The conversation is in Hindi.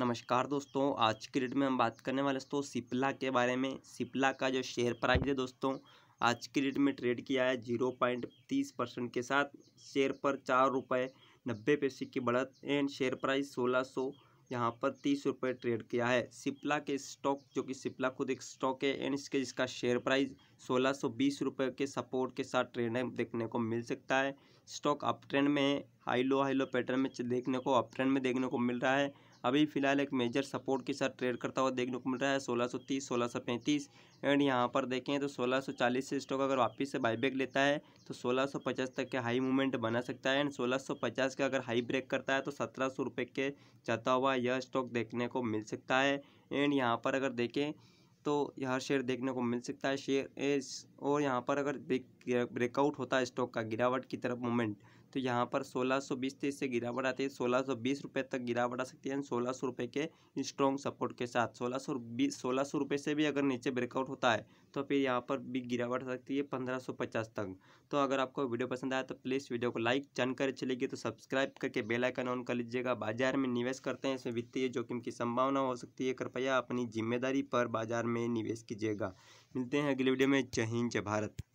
नमस्कार दोस्तों आज की डेट में हम बात करने वाले दोस्तों सिपला के बारे में सिपला का जो शेयर प्राइस है दोस्तों आज की डेट में ट्रेड किया है जीरो पॉइंट तीस परसेंट के साथ शेयर पर चार रुपये नब्बे पैसे की बढ़त एंड शेयर प्राइस सोलह सौ यहाँ पर तीस रुपये ट्रेड किया है सिपला के स्टॉक जो कि सिपला खुद एक स्टॉक है एंड इसके जिसका शेयर प्राइस सोलह सौ बीस रुपये के सपोर्ट के साथ ट्रेंड है देखने को मिल सकता है स्टॉक अप ट्रेंड में है high low high low pattern में देखने को अप ट्रेंड में देखने को मिल रहा है अभी फिलहाल एक मेजर सपोर्ट के साथ ट्रेड करता हुआ देखने को मिल रहा है 1630 1635 एंड यहाँ पर देखें तो 1640 से स्टॉक अगर वापस से बाईबैक लेता है तो 1650 तक के हाई मूवमेंट बना सकता है एंड 1650 का अगर हाई ब्रेक करता है तो सत्रह सौ के जाता हुआ यह स्टॉक देखने को मिल सकता है एंड यहाँ पर अगर देखें तो यहाँ शेयर देखने को मिल सकता है शेयर और यहाँ पर अगर ब्रेकआउट होता है स्टॉक का गिरावट की तरफ मूवमेंट तो यहाँ पर 1620 से गिरावट आती है 1620 सौ तक गिरावट आ सकती है सोलह सौ रुपये के स्ट्रॉन्ग सपोर्ट के साथ सोलह सौ बीस सोलह सौ रुपये से भी अगर नीचे ब्रेकआउट होता है तो फिर यहाँ पर भी गिरावट आ सकती है पंद्रह सौ पचास तक तो अगर आपको वीडियो पसंद आया तो प्लीज़ वीडियो को लाइक जानकारी चलेगी तो सब्सक्राइब करके बेलाइकन ऑन कर लीजिएगा बाजार में निवेश करते हैं इसमें वित्तीय जोखिम की संभावना हो सकती है कृपया अपनी जिम्मेदारी पर बाजार में निवेश कीजिएगा मिलते हैं अगले वीडियो में जय हिंद जय भारत